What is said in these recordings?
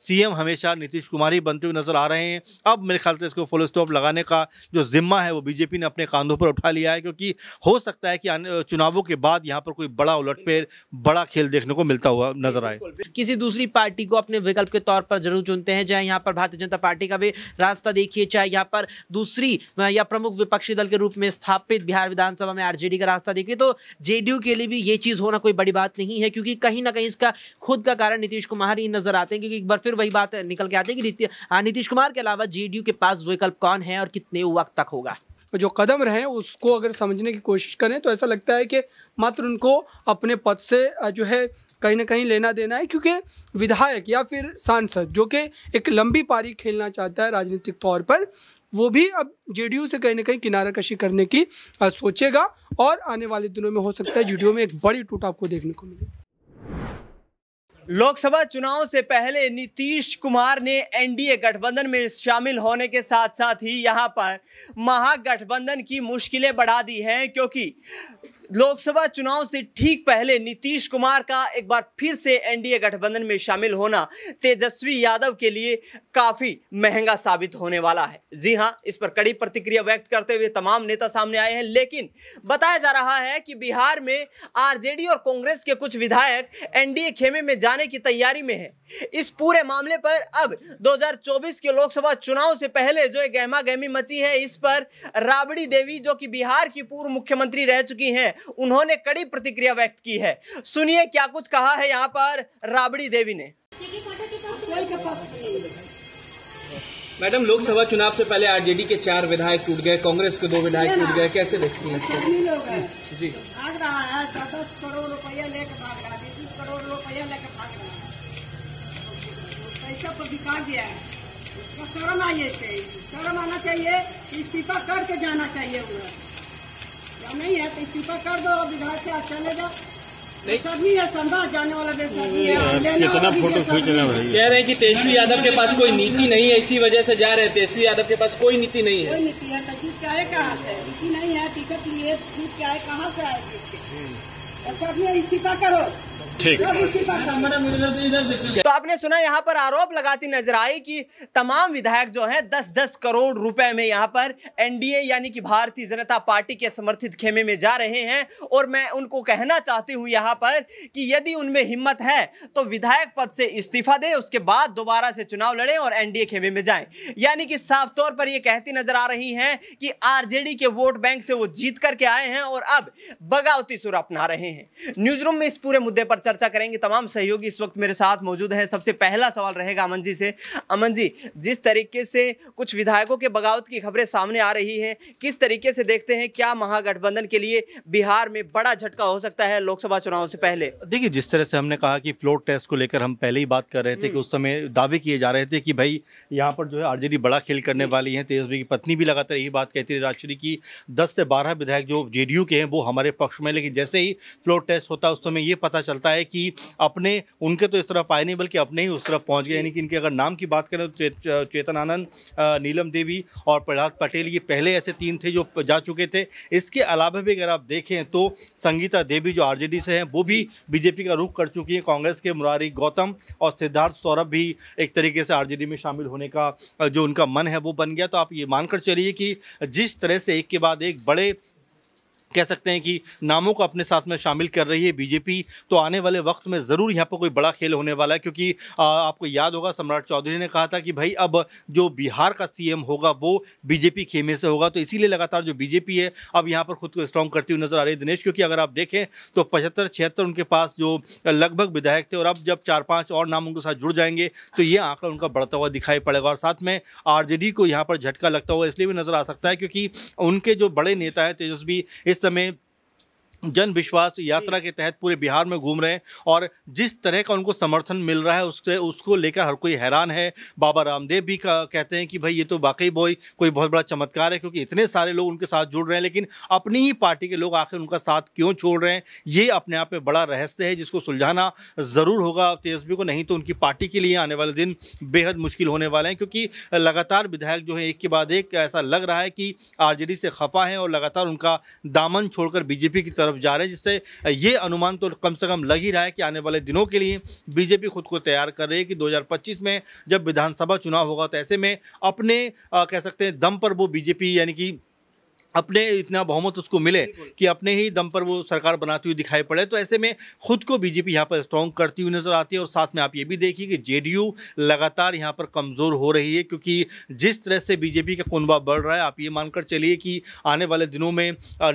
CM हमेशा नीतीश कुमार ही बनते हुए नजर आ रहे हैं अब मेरे ख्याल से इसको फुल स्टॉप लगाने का जो जिम्मा है वो बीजेपी ने अपने कांधों पर उठा लिया है क्योंकि हो सकता है कि चुनावों के बाद यहाँ पर कोई बड़ा उलटफेर बड़ा खेल देखने को मिलता हुआ नजर आए किसी दूसरी पार्टी को अपने विकल्प के तौर पर जरूर चुनते हैं चाहे यहाँ पर भारतीय जनता पार्टी का भी रास्ता देखिए चाहे यहाँ पर दूसरी या प्रमुख विपक्षी दल के रूप में स्थापित बिहार विधानसभा में आरजेडी का रास्ता देखिए तो जेडीयू के लिए भी ये चीज होना कोई बड़ी बात नहीं है क्योंकि कहीं ना कहीं इसका खुद का कारण नीतीश कुमार ही नजर आते हैं क्योंकि एक बार फिर वही बात निकल के आती है कि हाँ, नीतीश कुमार के अलावा जेडीयू के पास विकल्प कौन है और कितने वक्त तक होगा जो कदम रहे उसको अगर समझने की कोशिश करें तो ऐसा लगता है कि मात्र उनको अपने पद से जो है कहीं ना कहीं लेना देना है क्योंकि विधायक या फिर सांसद जो कि एक लंबी पारी खेलना चाहता है राजनीतिक तौर पर वो भी अब जेडीयू से कहीं ना कहीं किनारा कशी करने की सोचेगा और आने वाले दिनों में हो सकता है जेडीयू में एक बड़ी टूट आपको देखने को मिलेगी लोकसभा चुनाव से पहले नीतीश कुमार ने एनडीए गठबंधन में शामिल होने के साथ साथ ही यहां पर महागठबंधन की मुश्किलें बढ़ा दी हैं क्योंकि लोकसभा चुनाव से ठीक पहले नीतीश कुमार का एक बार फिर से एनडीए गठबंधन में शामिल होना तेजस्वी यादव के लिए काफी महंगा साबित होने वाला है जी हाँ इस पर कड़ी प्रतिक्रिया व्यक्त करते हुए तमाम नेता सामने आए हैं लेकिन बताया जा रहा है कि बिहार में आरजेडी और कांग्रेस के कुछ विधायक एनडीए खेमे में जाने की तैयारी में है इस पूरे मामले पर अब 2024 के लोकसभा चुनाव से पहले जो गहमा गहमी मची है इस पर राबड़ी देवी जो कि बिहार की पूर्व मुख्यमंत्री रह चुकी हैं उन्होंने कड़ी प्रतिक्रिया व्यक्त की है सुनिए क्या कुछ कहा है यहाँ पर राबड़ी देवी ने मैडम लोकसभा चुनाव से पहले आरजेडी के चार विधायक टूट गए कांग्रेस के दो विधायक टूट गए कैसे देखते हैं जी भाग रहा है दस करोड़ रुपया लेकर भाग रहा है बीस करोड़ रुपया लेकर भाग रहा है पैसा तो बिका गया है शर्म आइए शर्म आना चाहिए इस्तीफा करके जाना चाहिए उन्हें या नहीं है तो इस्तीफा कर दो विधायक से चले अच्छा जाओ जाने वाला हाँ, कितना फोटो खींच रहे हैं कह रहे हैं कि तेजस्वी यादव के पास कोई नीति नहीं है इसी वजह से जा रहे हैं तेजस्वी यादव के पास कोई नीति नहीं है कोई नीति है सचिव चाय कहाँ से नीति नहीं है टिकट लिए चाय कहाँ से आए हम्म। इस्तीफा करो ठीक तो आपने सुना यहाँ पर आरोप लगाती नजर आई कि तमाम विधायक जो हैं दस दस करोड़ रुपए में यहाँ पर एनडीए यानी कि भारतीय जनता पार्टी के समर्थित खेमे में जा रहे हैं और मैं उनको कहना चाहती हूँ यहाँ पर कि यदि उनमें हिम्मत है तो विधायक पद से इस्तीफा दे उसके बाद दोबारा से चुनाव लड़े और एनडीए खेमे में जाए यानी कि साफ तौर पर यह कहती नजर आ रही है कि आरजेडी के वोट बैंक से वो जीत करके आए हैं और अब बगावती सुर अपना रहे हैं न्यूज रूम में इस पूरे मुद्दे पर चर्चा करेंगे तमाम सहयोगी इस वक्त मेरे साथ मौजूद हैं सबसे पहला सवाल रहेगा अमन जी से अमन जी जिस तरीके से कुछ विधायकों के बगावत की खबरें सामने आ रही हैं किस तरीके से देखते हैं क्या महागठबंधन के लिए बिहार में बड़ा झटका हो सकता है लोकसभा चुनाव से पहले देखिए जिस तरह से हमने कहा कि फ्लोर टेस्ट को लेकर हम पहले ही बात कर रहे थे कि हम्म। उस समय दावे किए जा रहे थे कि भाई यहाँ पर जो है आरजेडी बड़ा खेल करने वाली है तेजस्वी की पत्नी भी लगातार यही बात कहती है राजश्री की दस से बारह विधायक जो जेडीयू के हैं वो हमारे पक्ष में लेकिन जैसे ही फ्लोर टेस्ट होता है उस समय ये पता चलता है है कि अपने उनके तो इस तरफ आए नहीं बल्कि अपने ही उस तरफ पहुंच गए यानी कि इनके अगर नाम की बात करें तो चे, चेतन आनंद नीलम देवी और प्रहलाद पटेल ये पहले ऐसे तीन थे जो जा चुके थे इसके अलावा भी अगर आप देखें तो संगीता देवी जो आरजेडी से हैं वो भी बीजेपी का रुख कर चुकी हैं कांग्रेस के मुरारी गौतम और सिद्धार्थ सौरभ भी एक तरीके से आरजेडी में शामिल होने का जो उनका मन है वो बन गया तो आप ये मानकर चलिए कि जिस तरह से एक के बाद एक बड़े कह सकते हैं कि नामों को अपने साथ में शामिल कर रही है बीजेपी तो आने वाले वक्त में ज़रूर यहाँ पर कोई बड़ा खेल होने वाला है क्योंकि आपको याद होगा सम्राट चौधरी ने कहा था कि भाई अब जो बिहार का सीएम होगा वो बीजेपी खेमे से होगा तो इसीलिए लगातार जो बीजेपी है अब यहाँ पर खुद को स्ट्रॉन्ग करती हुई नजर आ रही है दिनेश क्योंकि अगर आप देखें तो पचहत्तर छिहत्तर उनके पास जो लगभग विधायक थे और अब जब चार पाँच और नाम उनके साथ जुड़ जाएंगे तो ये आंकड़ा उनका बढ़ता हुआ दिखाई पड़ेगा और साथ में आरजेडी को यहाँ पर झटका लगता हुआ इसलिए भी नजर आ सकता है क्योंकि उनके जो बड़े नेता हैं तेजस्वी इस também जन विश्वास यात्रा के तहत पूरे बिहार में घूम रहे हैं और जिस तरह का उनको समर्थन मिल रहा है उसके उसको लेकर हर कोई हैरान है बाबा रामदेव भी का कहते हैं कि भाई ये तो वाकई बॉय कोई बहुत बड़ा चमत्कार है क्योंकि इतने सारे लोग उनके साथ जुड़ रहे हैं लेकिन अपनी ही पार्टी के लोग आखिर उनका साथ क्यों छोड़ रहे हैं ये अपने आप में बड़ा रहस्य है जिसको सुलझाना ज़रूर होगा तेजस्वी को नहीं तो उनकी पार्टी के लिए आने वाले दिन बेहद मुश्किल होने वाले हैं क्योंकि लगातार विधायक जो है एक के बाद एक ऐसा लग रहा है कि आर से खफा है और लगातार उनका दामन छोड़कर बीजेपी की तरफ तरफ जा रहे हैं जिससे ये अनुमान तो कम से कम लग ही रहा है कि आने वाले दिनों के लिए बीजेपी खुद को तैयार कर रही है कि 2025 में जब विधानसभा चुनाव होगा तो ऐसे में अपने आ, कह सकते हैं दम पर वो बीजेपी यानी कि अपने इतना बहुमत उसको मिले कि अपने ही दम पर वो सरकार बनाती हुई दिखाई पड़े तो ऐसे में खुद को बीजेपी यहाँ पर स्ट्रॉन्ग करती हुई नजर आती है और साथ में आप ये भी देखिए कि जेडीयू लगातार यहाँ पर कमज़ोर हो रही है क्योंकि जिस तरह से बीजेपी का कुनबा बढ़ रहा है आप ये मानकर चलिए कि आने वाले दिनों में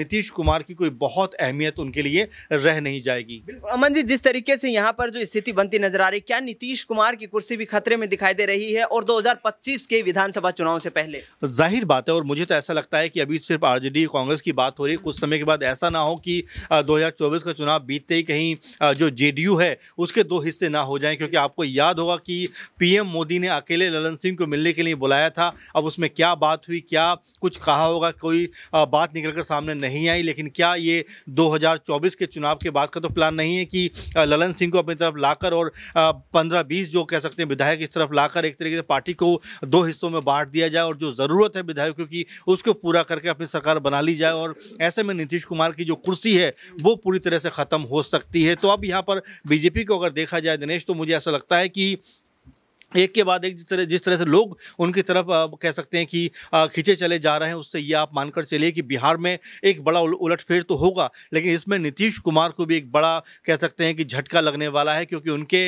नीतीश कुमार की कोई बहुत अहमियत उनके लिए रह नहीं जाएगी अमन जी जिस तरीके से यहाँ पर जो स्थिति बनती नजर आ रही क्या नीतीश कुमार की कुर्सी भी खतरे में दिखाई दे रही है और दो के विधानसभा चुनाव से पहले जाहिर बात है और मुझे तो ऐसा लगता है कि अभी सिर्फ सिर्फ आरजेडी कांग्रेस की बात हो रही है कुछ समय के बाद ऐसा ना हो कि 2024 का चुनाव बीतते ही कहीं जो जेडीयू है उसके दो हिस्से ना हो जाएं क्योंकि आपको याद होगा कि पीएम मोदी ने अकेले ललन सिंह को मिलने के लिए बुलाया था अब उसमें क्या बात हुई क्या कुछ कहा होगा कोई बात निकल कर सामने नहीं आई लेकिन क्या ये 2024 के चुनाव के बाद का तो प्लान नहीं है कि ललन सिंह को अपनी तरफ लाकर और पंद्रह बीस जो कह सकते हैं विधायक इस तरफ लाकर एक तरीके से पार्टी को दो हिस्सों में बांट दिया जाए और जो ज़रूरत है विधायकों की उसको पूरा करके अपनी सरकार बना ली जाए और ऐसे में नीतीश कुमार की जो कुर्सी है वो पूरी तरह से ख़त्म हो सकती है तो अब यहाँ पर बीजेपी को अगर देखा जाए दिनेश तो मुझे ऐसा लगता है कि एक के बाद एक जिस तरह जिस तरह से लोग उनकी तरफ कह सकते हैं कि खींचे चले जा रहे हैं उससे ये आप मानकर चलिए कि बिहार में एक बड़ा उलटफेर तो होगा लेकिन इसमें नीतीश कुमार को भी एक बड़ा कह सकते हैं कि झटका लगने वाला है क्योंकि उनके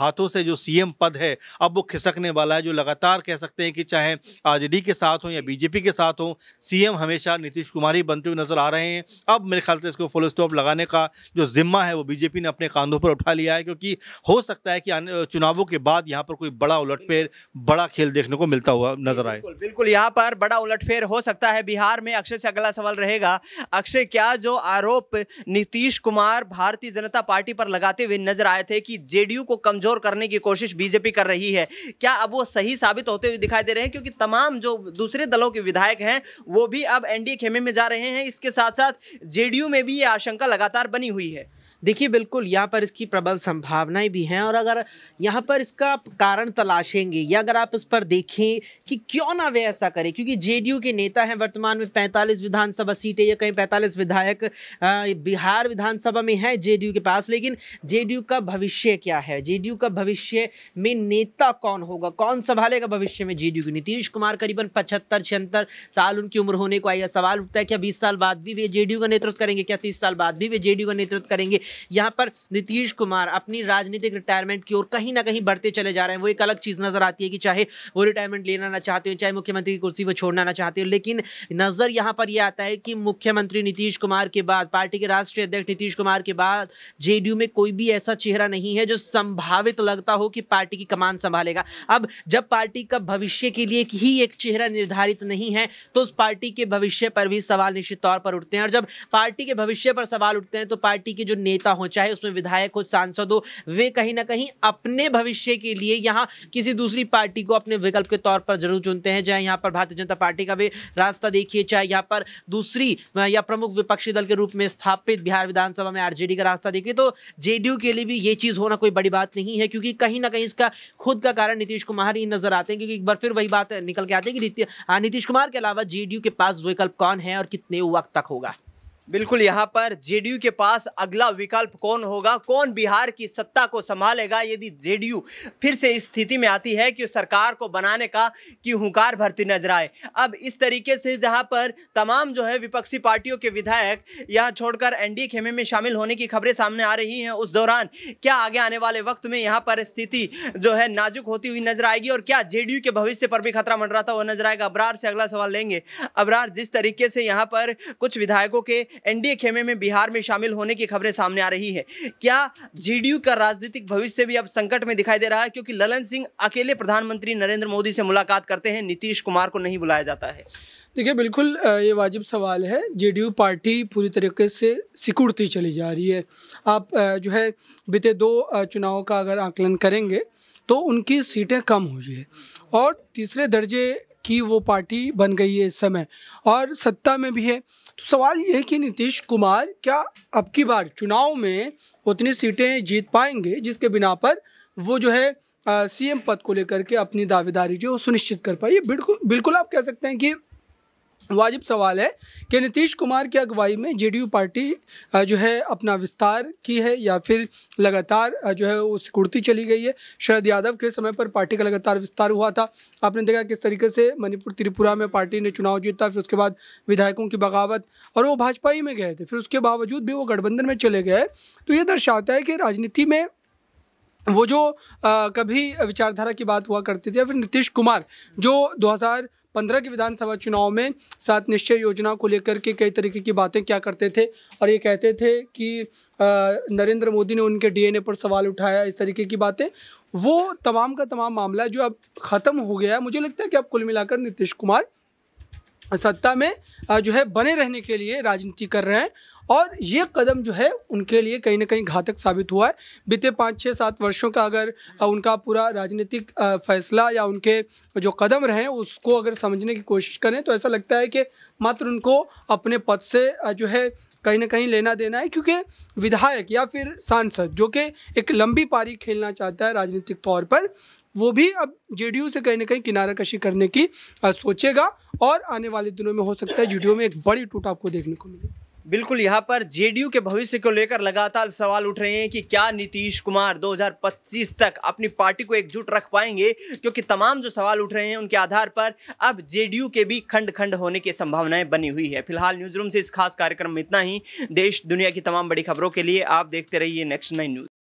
हाथों से जो सीएम पद है अब वो खिसकने वाला है जो लगातार कह सकते हैं कि चाहे आर के साथ हों या बीजेपी के साथ हों सी हमेशा नीतीश कुमार ही बनते हुए नजर आ रहे हैं अब मेरे ख्याल से इसको फुल स्टॉप लगाने का जो जिम्मा है वो बीजेपी ने अपने कांधों पर उठा लिया है क्योंकि हो सकता है कि चुनावों के बाद यहाँ पर कोई बड़ा उलटफेर बड़ा खेल देखने को मिलता हुआ नजर आए बिल्कुल, यहाँ पर बड़ा उलटफेर हो सकता है बिहार में अक्षय से अगला सवाल रहेगा अक्षय क्या जो आरोप नीतीश कुमार भारतीय जनता पार्टी पर लगाते हुए नजर आए थे कि जेडीयू को कमजोर करने की कोशिश बीजेपी कर रही है क्या अब वो सही साबित होते हुए दिखाई दे रहे हैं क्योंकि तमाम जो दूसरे दलों के विधायक हैं वो भी अब एनडीए खेमे में जा रहे हैं इसके साथ साथ जेडीयू में भी ये आशंका लगातार बनी हुई है देखिए बिल्कुल यहाँ पर इसकी प्रबल संभावनाएं भी हैं और अगर यहाँ पर इसका कारण तलाशेंगे या अगर आप इस पर देखें कि क्यों ना वे ऐसा करें क्योंकि जेडीयू के नेता हैं वर्तमान में 45 विधानसभा सीटें या कहीं 45 विधायक बिहार विधानसभा में हैं जेडीयू के पास लेकिन जेडीयू का भविष्य क्या है जेडीयू का भविष्य में नेता कौन होगा कौन संभालेगा भविष्य में जेडीयू की नीतीश कुमार करीबन पचहत्तर छिहत्तर साल उनकी उम्र होने को आई सवाल उठता है क्या बीस साल बाद भी वे जेडीयू का नेतृत्व करेंगे क्या तीस साल बाद भी वे जेडीयू का नेतृत्व करेंगे यहाँ पर नीतीश कुमार अपनी राजनीतिक रिटायरमेंट की ओर कहीं ना कहीं बढ़ते चले जा रहे हैं वो एक अलग चीज़ नज़र आती है कि चाहे वो रिटायरमेंट लेना ना चाहते हो चाहे मुख्यमंत्री की कुर्सी वो छोड़ना ना चाहते हो लेकिन नज़र यहाँ पर यह आता है कि मुख्यमंत्री नीतीश कुमार के बाद पार्टी के राष्ट्रीय अध्यक्ष नीतीश कुमार के बाद जेडीयू में कोई भी ऐसा चेहरा नहीं है जो संभावित लगता हो कि पार्टी की कमान संभालेगा अब जब पार्टी का भविष्य के लिए ही एक चेहरा निर्धारित नहीं है तो उस पार्टी के भविष्य पर भी सवाल निश्चित तौर पर उठते हैं और जब पार्टी के भविष्य पर सवाल उठते हैं तो पार्टी के जो नेता नेता हो चाहे उसमें विधायक हो सांसद हो वे कहीं ना कहीं अपने भविष्य के लिए यहाँ किसी दूसरी पार्टी को अपने विकल्प के तौर पर जरूर चुनते हैं चाहे यहाँ पर भारतीय जनता पार्टी का भी रास्ता देखिए चाहे यहाँ पर दूसरी या प्रमुख विपक्षी दल के रूप में स्थापित बिहार विधानसभा में आरजेडी का रास्ता देखिए तो जेडीयू के लिए भी ये चीज़ होना कोई बड़ी बात नहीं है क्योंकि कहीं ना कहीं इसका खुद का कारण नीतीश कुमार ही नजर आते हैं क्योंकि एक बार फिर वही बात निकल के आती है कि हाँ, नीतीश कुमार के अलावा जेडीयू के पास विकल्प कौन है और कितने वक्त तक होगा बिल्कुल यहाँ पर जेडीयू के पास अगला विकल्प कौन होगा कौन बिहार की सत्ता को संभालेगा यदि जेडीयू फिर से इस स्थिति में आती है कि सरकार को बनाने का कि हुंकार भरती नजर आए अब इस तरीके से जहाँ पर तमाम जो है विपक्षी पार्टियों के विधायक यहाँ छोड़कर एनडीए खेमे में शामिल होने की खबरें सामने आ रही हैं उस दौरान क्या आगे आने वाले वक्त में यहाँ पर स्थिति जो है नाजुक होती हुई नजर आएगी और क्या जे के भविष्य पर भी खतरा मंडराता हुआ नजर आएगा अबरार से अगला सवाल लेंगे अबरार जिस तरीके से यहाँ पर कुछ विधायकों के एनडीए खेमे में बिहार में शामिल होने की खबरें सामने आ रही है क्या जेडीयू का राजनीतिक भविष्य भी अब संकट में दिखाई दे रहा है क्योंकि ललन सिंह अकेले प्रधानमंत्री नरेंद्र मोदी से मुलाकात करते हैं नीतीश कुमार को नहीं बुलाया जाता है देखिए बिल्कुल ये वाजिब सवाल है जेडीयू पार्टी पूरी तरीके से सिकुड़ती चली जा रही है आप जो है बीते दो चुनावों का अगर आकलन करेंगे तो उनकी सीटें कम हुई है और तीसरे दर्जे कि वो पार्टी बन गई है इस समय और सत्ता में भी है तो सवाल ये है कि नीतीश कुमार क्या अब की बार चुनाव में उतनी सीटें जीत पाएंगे जिसके बिना पर वो जो है सीएम पद को लेकर के अपनी दावेदारी जो सुनिश्चित कर पाए ये बिल्कुल बिल्कुल आप कह सकते हैं कि वाजिब सवाल है कि नीतीश कुमार की अगुवाई में जेडीयू पार्टी जो है अपना विस्तार की है या फिर लगातार जो है वो सिकुड़ती चली गई है शरद यादव के समय पर पार्टी का लगातार विस्तार हुआ था आपने देखा किस तरीके से मणिपुर त्रिपुरा में पार्टी ने चुनाव जीता फिर उसके बाद विधायकों की बगावत और वो भाजपा ही में गए थे फिर उसके बावजूद भी वो गठबंधन में चले गए तो ये दर्शाता है कि राजनीति में वो जो आ, कभी विचारधारा की बात हुआ करती थी या फिर नीतीश कुमार जो पंद्रह के विधानसभा चुनाव में सात निश्चय योजना को लेकर के कई तरीके की बातें क्या करते थे और ये कहते थे कि नरेंद्र मोदी ने उनके डीएनए पर सवाल उठाया इस तरीके की बातें वो तमाम का तमाम मामला जो अब ख़त्म हो गया है मुझे लगता है कि अब कुल मिलाकर नीतीश कुमार सत्ता में जो है बने रहने के लिए राजनीति कर रहे हैं और ये कदम जो है उनके लिए कहीं ना कहीं घातक साबित हुआ है बीते पाँच छः सात वर्षों का अगर उनका पूरा राजनीतिक फैसला या उनके जो कदम रहे उसको अगर समझने की कोशिश करें तो ऐसा लगता है कि मात्र उनको अपने पद से जो है कहीं ना कहीं लेना देना है क्योंकि विधायक या फिर सांसद जो कि एक लंबी पारी खेलना चाहता है राजनीतिक तौर पर वो भी अब जेडीयू से कहीं ना कहीं किनारा कशी करने की सोचेगा और आने वाले दिनों में हो सकता है जेडीयू में एक बड़ी टूट आपको देखने को मिलेगी बिल्कुल यहाँ पर जेडीयू के भविष्य को लेकर लगातार सवाल उठ रहे हैं कि क्या नीतीश कुमार 2025 तक अपनी पार्टी को एकजुट रख पाएंगे क्योंकि तमाम जो सवाल उठ रहे हैं उनके आधार पर अब जेडीयू के भी खंड खंड होने की संभावनाएं बनी हुई है फिलहाल न्यूज रूम से इस खास कार्यक्रम में इतना ही देश दुनिया की तमाम बड़ी खबरों के लिए आप देखते रहिए नेक्स्ट नाइन न्यूज